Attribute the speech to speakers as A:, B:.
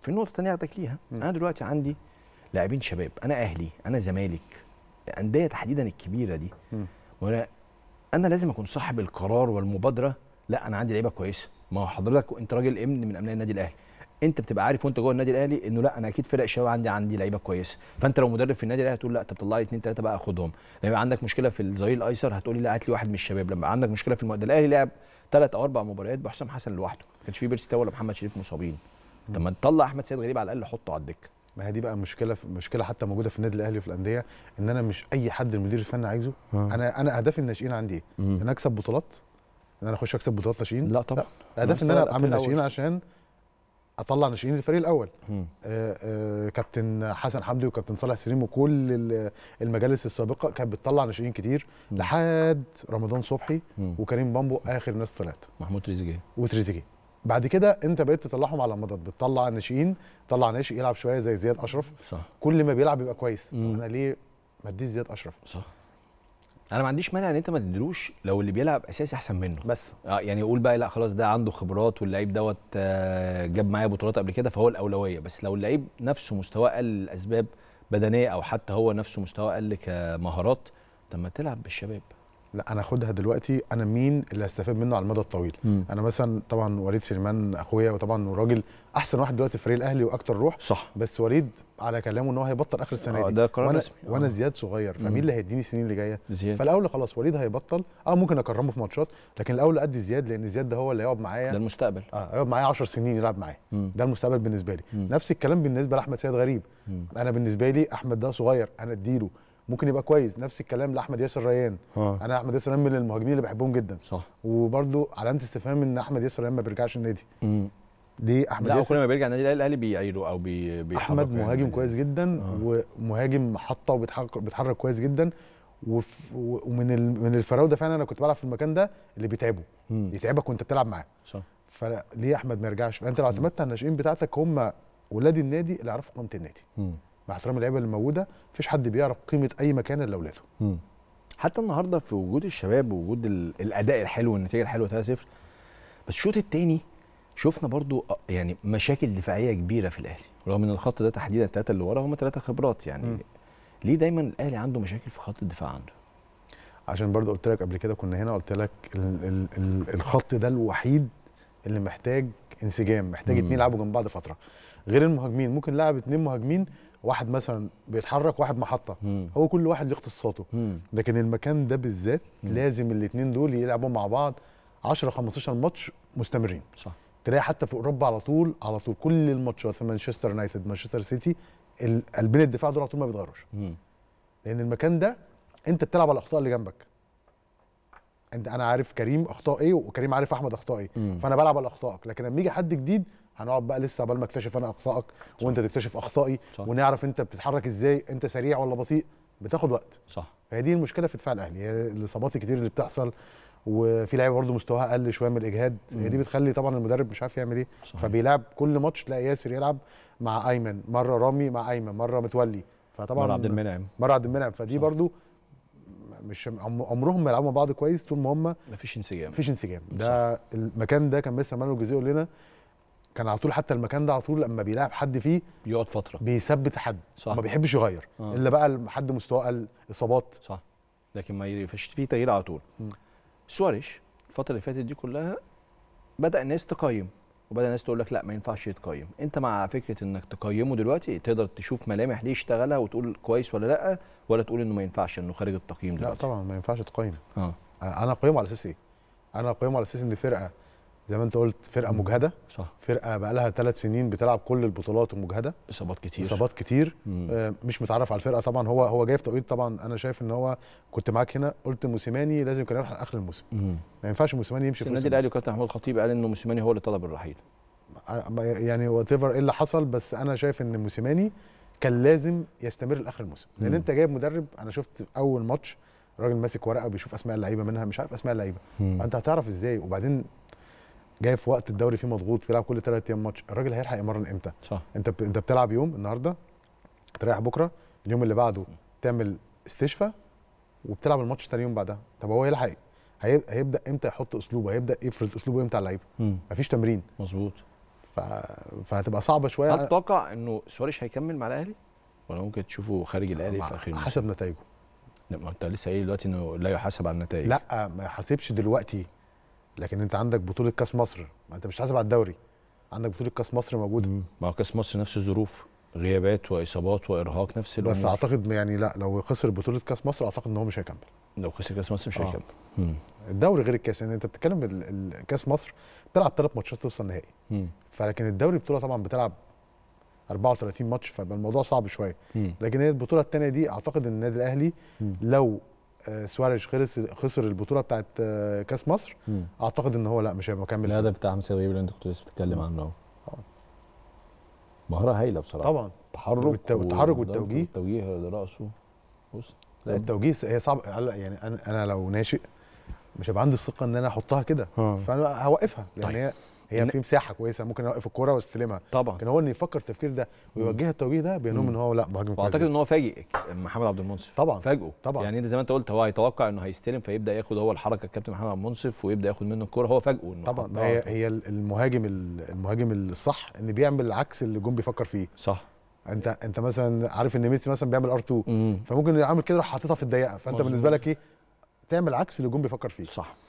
A: في النقطه الثانيه اخدك ليها انا دلوقتي عندي لاعبين شباب انا اهلي انا زمالك الانديه تحديدا الكبيره دي وانا انا لازم اكون صاحب القرار والمبادره لا انا عندي لعيبه كويسه ما هو حضرتك انت راجل امن من امناء النادي الاهلي انت بتبقى عارف وانت جوه النادي الاهلي انه لا انا اكيد فرق الشباب عندي عندي لعيبه كويسه فانت لو مدرب في النادي الاهلي هتقول لا طب طلع لي اثنين ثلاثه بقى اخدهم لما يبقى عندك مشكله في الظهير الايسر هتقول لي لا هات لي واحد من الشباب لما عندك مشكله في المؤدي الاهلي لعب ثلاث او اربع مباريات بحسام حسن لوحده ما كانش في بيرسي ولا محمد شريف مصابين طب ما تطلع احمد سيد غريب على الاقل حطه على الدكه ما هي دي بقى مشكله في مشكله حتى موجوده في النادي الاهلي وفي الانديه
B: ان انا مش اي حد المدير الفني عايزه آه. انا انا اهدافي الناشئين عندي ان انا اكسب بطولات ان انا اخش اكسب بطولات ناشئين لا طبعا اهدافي ان انا اعمل ناشئين عشان اطلع ناشئين الفريق الاول آه آه كابتن حسن حمدي وكابتن صالح سليم وكل المجالس السابقه كانت بتطلع ناشئين كتير لحد رمضان صبحي وكريم بامبو اخر ناس طلعت محمود تريزيجيه وتريزيجيه بعد كده انت بقيت تطلعهم على مضض بتطلع ناشئين طلع ناشئ يلعب شويه زي زياد اشرف صح كل ما بيلعب بيبقى كويس مم. انا ليه ما اديش زياد اشرف صح
A: انا ما عنديش مانع ان انت ما تديلوش لو اللي بيلعب اساسي احسن منه بس اه يعني يقول بقى لا خلاص ده عنده خبرات واللعيب دوت آه، جاب معايا بطولات قبل كده فهو الاولويه بس لو اللعيب نفسه مستواه قل لاسباب بدنيه او حتى هو نفسه مستواه قل كمهارات طب ما تلعب بالشباب لا انا اخدها دلوقتي انا مين اللي
B: هستفاد منه على المدى الطويل مم. انا مثلا طبعا وليد سليمان اخويا وطبعا راجل احسن واحد دلوقتي في فريق الاهلي واكتر روح صح بس وليد على كلامه ان هو هيبطل اخر السنه آه، دي ده قرار وانا, رسمي. وأنا آه. زياد صغير فمين اللي هيديني السنين اللي جايه زياد. فالاول خلاص وليد هيبطل اه ممكن اكرمه في ماتشات لكن الاول ادي زياد لان زياد ده هو اللي هيقعد معايا ده المستقبل اه هيقعد معايا 10 سنين يلعب معايا ده المستقبل بالنسبه لي مم. نفس الكلام بالنسبه لاحمد سيد غريب مم. انا بالنسبه لي احمد ده صغير انا اديله ممكن يبقى كويس نفس الكلام لاحمد ياسر ريان آه. انا احمد ياسر ريان من المهاجمين اللي بحبهم جدا صح وبرده علامه استفهام ان احمد ياسر ريان ما بيرجعش النادي مم. ليه احمد لا ياسر كل
A: ما بيرجع النادي الاهلي بيعيده او بي احمد يعني. مهاجم يعني.
B: كويس جدا آه. ومهاجم حطه وبيتحرك بيتحرك كويس جدا وف ومن من الفراوده فعلا انا كنت بلعب في المكان ده اللي بيتعبه يتعبك وانت بتلعب معاه صح فليه احمد ما يرجعش فانت لو اعتمدت على الناشئين بتاعتك هم ولاد النادي اللي يعرفوا قيمه النادي مم. مع احترام اللعيبه اللي موجوده مفيش حد بيعرف قيمه
A: اي مكان الا اولاده حتى النهارده في وجود الشباب ووجود الاداء الحلو والنتيجه الحلوه 3-0 بس الشوط الثاني شفنا برضو آه، يعني مشاكل دفاعيه كبيره في الاهلي رغم ان الخط ده تحديدا الثلاثه اللي ورا هم ثلاثه خبرات يعني م. ليه دايما الاهلي عنده مشاكل في خط الدفاع عنده عشان برضو قلت لك قبل كده كنا هنا قلت لك ال ال
B: ال الخط ده الوحيد اللي محتاج انسجام محتاج اتنين يلعبوا جنب بعض فتره غير المهاجمين ممكن لاعب اتنين مهاجمين واحد مثلا بيتحرك واحد محطه مم. هو كل واحد ليه اختصاصاته لكن المكان ده بالذات مم. لازم الاثنين دول يلعبوا مع بعض 10 15 ماتش مستمرين صح تلاقي حتى في اوروبا على طول على طول كل الماتشات في مانشستر يونايتد مانشستر سيتي قلبين الدفاع دول على طول ما بيتغيروش لان المكان ده انت بتلعب على الاخطاء اللي جنبك انت انا عارف كريم اخطاء ايه وكريم عارف احمد اخطاء ايه مم. فانا بلعب على اخطائك لكن لما يجي حد جديد هنقعد بقى لسه قبل ما اكتشف انا اخطائك وانت تكتشف اخطائي صح. ونعرف انت بتتحرك ازاي انت سريع ولا بطيء بتاخد وقت صح فهي دي المشكله في دفاع الاهلي الاصابات الكتير اللي بتحصل وفي لعيبه برده مستواها اقل شويه من الاجهاد هي دي بتخلي طبعا المدرب مش عارف يعمل ايه فبيلعب كل ماتش تلاقي ياسر يلعب مع ايمن مره رامي مع ايمن مره متولي فطبعا مره عبد المنعم مره عبد المنعم فدي برده مش عمرهم ما يلعبوا مع بعض كويس طول ما هم مفيش انسجام مفيش انسجام ده المكان ده كان ميسي عمله يقول لنا كان على طول حتى المكان ده على طول لما بيلعب حد فيه بيقعد فتره بيثبت حد صح ما بيحبش يغير آه. الا بقى حد مستواه قل
A: اصابات صح لكن ما يفش فيه تغيير على طول سواريش الفتره اللي فاتت دي كلها بدا الناس تقيم وبدا الناس تقول لك لا ما ينفعش يتقيم انت مع فكره انك تقيمه دلوقتي تقدر تشوف ملامح ليه اشتغلها وتقول كويس ولا لا ولا تقول انه ما ينفعش انه خارج التقييم دلوقتي لا طبعا ما ينفعش تقيم اه انا اقيمه على اساس ايه انا
B: اقيمه على اساس ان فرقه زي ما انت قلت فرقه مم. مجهده صح فرقه بقى لها ثلاث سنين بتلعب كل البطولات ومجهده اصابات كتير اصابات كتير مم. آه، مش متعرف على الفرقه طبعا هو هو جاي في توقيت طبعا انا شايف ان هو كنت معاك هنا قلت موسيماني لازم كان يروح اخر الموسم ما ينفعش موسيماني يمشي في النادي الاهلي
A: وكابتن محمود الخطيب قال ان موسيماني هو اللي طلب الرحيل
B: آه، يعني وات ايفر ايه اللي حصل بس انا شايف ان موسيماني كان لازم يستمر لاخر الموسم لان مم. انت جايب مدرب انا شفت اول ماتش راجل ماسك ورقه بيشوف اسماء اللعيبه منها مش عارف اسماء اللعيبه انت هتعرف ازاي وبعدين جاي في وقت الدوري فيه مضغوط بيلعب كل ثلاث ايام ماتش الراجل هيلحق يمرن امتى صح. انت ب... انت بتلعب يوم النهارده تريح بكره اليوم اللي بعده تعمل استشفاء وبتلعب الماتش ثاني يوم بعدها طب هو هيلحق هي... هيبدا امتى يحط اسلوبه هيبدا يفرض اسلوبه امتى على اللعيبه مفيش تمرين مظبوط ف... فهتبقى صعبه شويه هل
A: تتوقع انه سواريش هيكمل مع الاهلي ولا ممكن تشوفه خارج الاهلي في اخر حسب نتائجه ما انت لسه قايل دلوقتي انه لا يحاسب على النتائج لا ما يحاسبش دلوقتي
B: لكن انت عندك بطوله كاس مصر ما انت مش حاسب على الدوري عندك بطوله كاس مصر موجوده ما كاس
A: مصر نفس الظروف غيابات واصابات وارهاق نفس الامور بس اعتقد
B: يعني لا لو خسر بطوله كاس مصر اعتقد ان هو مش هيكمل لو خسر كاس مصر مش آه. هيكمل الدوري غير الكاس يعني انت بتتكلم كاس مصر بتلعب ثلاث ماتشات توصل النهائي فلكن الدوري بطوله طبعا بتلعب 34 ماتش فبقى الموضوع صعب شويه لكن هي البطوله الثانيه دي اعتقد ان النادي الاهلي لو آه، سواريش خسر خسر البطوله بتاعت آه، كاس مصر م.
A: اعتقد ان هو لا مش هيبقى مكمل الهدف بتاع حمسي غريب اللي انت كنت لسه بتتكلم عنه مهاره هايله بصراحه طبعا تحرك والتحرك والتوجيه التوجيه لراسه بص لا
B: التوجيه هي صعب يعني انا انا لو ناشئ مش هيبقى عندي الثقه ان انا احطها كده آه. فانا هوقفها لان يعني طيب. هي هي في مساحه كويسه ممكن اوقف الكوره واستلمها طبعا لكن هو ان يفكر التفكير ده ويوجهها التوجيه ده بينهم ان هو لا مهاجم كويس واعتقد ان
A: هو فاجئ محمد عبد المنصف طبعا فاجئه طبعا يعني زي ما انت قلت هو هيتوقع انه هيستلم فيبدا ياخد هو الحركه الكابتن محمد عبد المنصف ويبدا ياخد منه الكوره هو فاجئه انه طبعا هي هي
B: المهاجم المهاجم الصح ان بيعمل عكس اللي الجون بيفكر فيه صح انت انت مثلا عارف ان ميسي مثلا بيعمل ار 2 فممكن يعمل كده راح حاططها في الضيقه فانت بالنسبه لك ايه تعمل عكس اللي الجون بيفكر فيه صح